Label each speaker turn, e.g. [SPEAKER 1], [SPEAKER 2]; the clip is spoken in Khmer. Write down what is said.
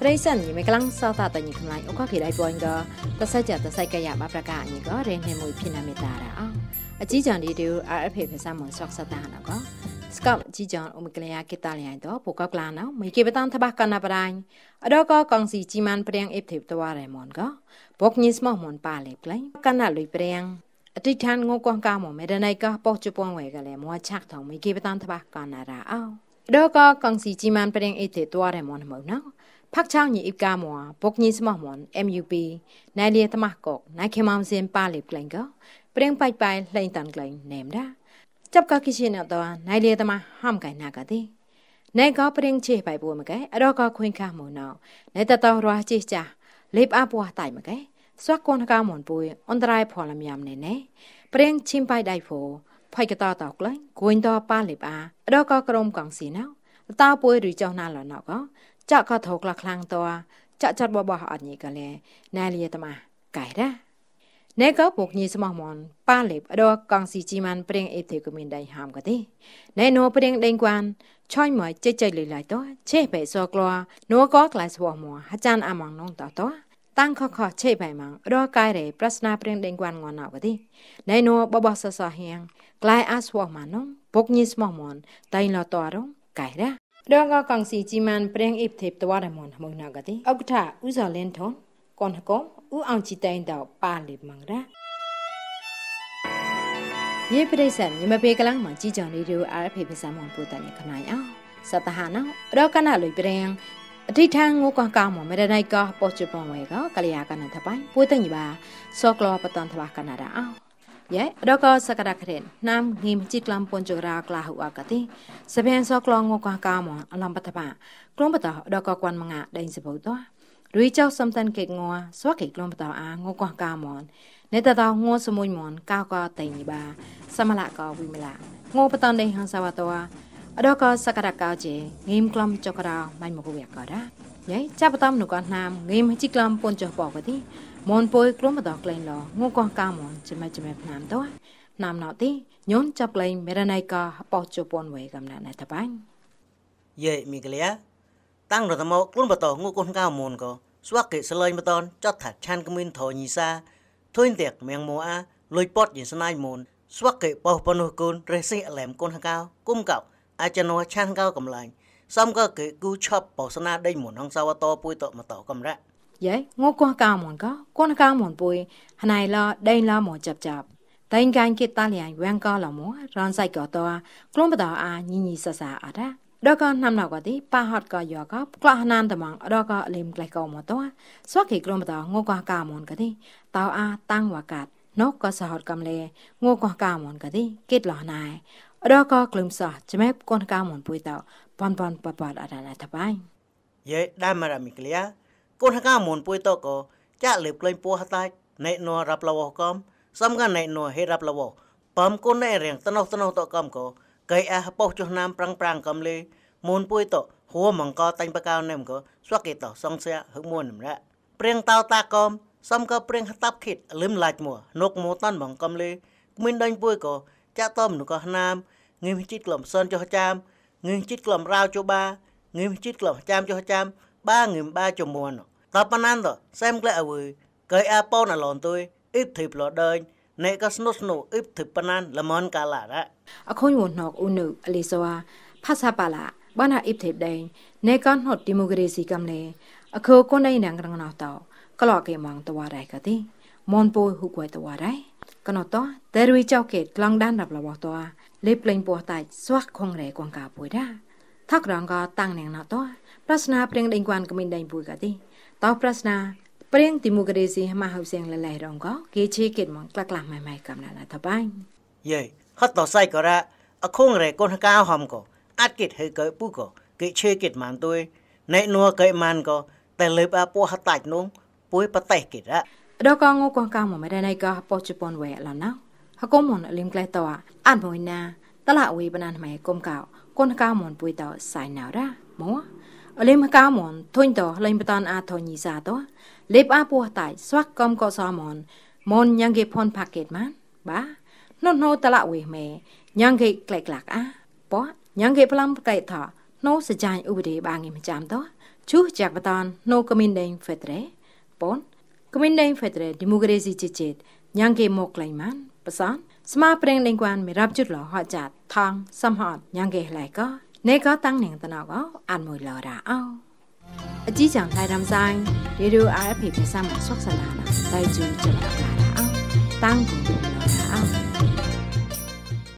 [SPEAKER 1] ព្រៃសិនយីមេក្លាំងសតាតញខ្លាញ់អូកគេដៃពួយកតសច្ចតសៃកយាបប្រកាញីករេនេមួយភិណាមេតារអអជីចានឌីឌូ RFP ភាសាមួយសកសតាណកស្កបជីចានអូមេក្លាគេតាលៃតពូកក្លាណោមេគេបតានថាបកណាបរាញ់អដកកងស៊ីជីម៉ានព្រៀងអេបទេបតវ៉ារេមនកពុកញីស្មោះមនប៉ាលេក្លែងកណាលុយព្រៀងអតិថានងូកងកាមមេរណៃកោះប៉ុចជប៉ុងវេកលែមួឆាក់ថងមេគេបតានថាបកណារ៉ោ Doko kong si jiman pedeng ite tua re mon mo na. Phak chang ni ip ka mo bok ni smah mon MUP nai lia tamah kok nai khemam sin pa lip kleng ko. Pedeng pai pai lein tan kleng nem da. Chap ka kishin na to nai lia tamah ham kai na ka ti. ណៃក៏ប្រេងជិះបៃបួមកែអរក៏ខុញខាមកណៅណៃតតរស់ជិះចាលេបអាពោះតៃមកែស្វះគនកាមុនពួយអន្តរាយផលមយ៉ាំណែណែប្រេងឈិមបៃដៃហ្វូផៃកតតោក្លែងគួយតប៉ាលិបាដកក្រុមកងស៊ីណៅតោពួយឬចោណាលណកចាក់ក៏ធោក្លះខ្លាំងតចាក់ចាត់បបអត់ញីកលែណែលីតម៉ាកែរ៉ាណែក៏ពុកញីស្មោះមនប៉ាលិបដកកងស៊ីជីម៉ានព្រៀងអេទេក៏មានដៃហាមកទេណែនោព្រៀងដេងគួនឆាញ់មកចេចចេលីឡៃតឆេបេសក្លោនោក៏ក្លែស្វោះមកអាចារ្យអាម៉ងនងតតោតាំងខខឆេបៃម៉ងរកៃរេប្រស្នាព្រៀងដេងគួនងនៅវទីណៃណូបបសសហៀងក្លៃអាស្វម៉ានងពុកញីស្មោះមនតៃលតរងកៃរ៉ារងកងស៊ីជីម៉ានព្រៀងអ៊ីបទេបតវរមនមងណកទីអុកថាឧសលេនថនកនកុំឧអងជីតៃតប៉ាលីម៉ងរ៉ាយេប្រិស័នញមពេលកលាំងមកជីចងរីឌីអូអារភីភាសាមនពូតានយខ្នៃអោសតហាណោរកណាលុយព្រៀងអធិដ្ឋានងូកោះកោមមេរណៃកោប៉ុជប៉ុងវេកោកលយាកណថបៃពួយតញបាសក្លោបតនថបាកណរ៉ោយេដកសក្តាក្រេនណាមងីមជីក្លំពនជរាក្លាហុអកតិសភានសក្លងងូកោះកោមអលំបតបាក្រុមបតដកគួនមងាដេញសបោតោរីចោសំតាន់កេកងัวសវកេក្លំបតអាងូកោះកោមនេតតោងូសមួយមនកោកោតេញបាសមលកោវិមលាងូបតនដេហងសវតោអដកសករកោជេងីមក្លំចករោម៉ៃមកវេកោរ៉ាយ៉ៃចាប់តំនុកោណាមងីមជីក្លំពុនចុះបកទីមនពុយក្រុមដកក្លែងលងូកោកាមនចមៃចមៃណាមតោណាមណោទីញូនចាប់ក្លែងមេរណៃកោបោចុពនវេកំណា
[SPEAKER 2] ណៃតបាញ់យ៉ៃមីក្លា តាំងរតមោក្លំបតងូកោកាមនកោស្វាក់កេសលែងបតនចតថាឆានគមីនធញីសាធុញតែកមៀងមោអាលុយពតយិស្នៃមន ស្វាក់កេបោះបនុគុនរេសិអលែមគុនកោគុំកោអាចណោះឆានកោកំឡាញ់សំក៏គេគូឆប់បោសនាដេញមុនហងសាវតពួយតមកតកំរៈ
[SPEAKER 1] យេងូកោះកោមុនកោគូនកោមុនពួយហណៃឡដេញឡមកចាប់ចាប់តែងកាញ់គិតតលៀងវែងកោឡមរនសៃកោតក្លុំបតអាញីញីសសាអរ៉ាដកណាំណកទីប៉ហតកយកបក្លះណានតំងដកលេមក្លេះកោមតោសួកេក្រមតងូកកាមនកទីតោអាតាំងវកាត់ណកកសហតកំលេងូកកាមនកទីគិតលណៃរកក្លឹមសោះចមែបកូនកៅមុនពុយតោប៉ុនប៉ុនបបតអរណាតបៃ
[SPEAKER 2] យេដាមរមីក្លៀកូនកៅមុនពុយតោក៏ចាក់លើក្លែងពោះតាច់ណៃណូរាប់លវកំសំកាណៃណូហេរាប់លវបំគុនណៃរៀងតណោះតណោះតកំក៏កៃអះបោះចុះណាមប្រាំងប្រាំងកំលេមុនពុយតោហួមងកតាញ់បកៅណែមក៏ស្វកេតោសងសៀហឹកមុនម្រាព្រៀងតោតាកំសំក៏ព្រៀងហតាប់ខិតលឹមឡាច់មួនុកមូតាន់បងកំលេគ្មានដេញពុយក៏ cha tôm nó có nam nghiêm chít lầm sơn cho cham nghiêm chít lầm rau cho ba nghiêm chít lầm cham cho cham ba nghiêm ba cho muôn tập anh ăn rồi xem lại ở cái apple là lòn tôi ít thịt lò đời nè có snu snu ít thịt panan là món cả lạ đó
[SPEAKER 1] à không muốn học u nữ alisoa à, à, phát sa bà lạ bán hạ ít thịt đen nè có học democracy cầm lệ à không có đây nàng đang nói tàu có lọ cái mang tàu đại cái gì មនពយហ៊ុកួយតវ៉ារ៉ៃកណតតេរុយចោកេតក្លងដានដាប់លបតោលេប្លេងពោះតៃស្វះខងរ៉េកងកាពួយដាថករងកតាំងណែងណតោប្រស្នាព្រៀងដេងគួនកមីនដេងពួយកទីតោប្រស្នាព្រៀងទីមូកដេស៊ីមហៅសៀងលលៃរងកគេជេកេតមកក្លាក់ក្លាស់ម៉
[SPEAKER 2] ៃម៉ៃកំណានតបាញ់យេហត់តោសៃក៏រ៉ាអខងរ៉េកូនកៅហំក៏អាចគេតហើកើពូក៏គេជេកេតម៉ានទួយណែនួកេម៉ានក៏តែលើបអាពោះហតាច់នោះពួយប្រទេសគេរ៉ា
[SPEAKER 1] ดอกองกวงกามมาได้ในก็ปอจุปอนแวละนะฮะกมอนลิมไกลตออัดมอยนาตละอวีปนานไหมกมกาวคนกามอนปุยตอสายนาวราหมอលេមកៅមនធុញតលេងបតនអាធញីសាតលេបអាពោះតៃស្វាក់កំកសមនមនញ៉ាងគេផនផាកេតម៉ានបាណូណូតឡវេមេញ៉ាងគេក្លែកក្លាក់អាប៉ោះញ៉ាងគេផ្លាំកែថោណូសចាញ់ឧបទេបាងីមិនចាំតជុះចាក់បតនណូកមីនដេងហ្វេត្រេប៉ុនကမင်းဒိုင်ဖက်ဒရယ်ဒီမိုကရေစီချစ်ချစ်ညံကေမော့ကလိုင်မန်ပစန်สมาเปรงในกวนไม่รับจุดหล่อหอจัดทางสมหอดยังเกหลายก็ในก็ตั้งหนึ่งตนอกก็อ่านมวยหล่อราเอาอจีจังไทยดำใจเดี๋ยวดูอาร์พีเพซ้ำซอกสนานะได้จูจะมาเอาตั้งกลุ่ม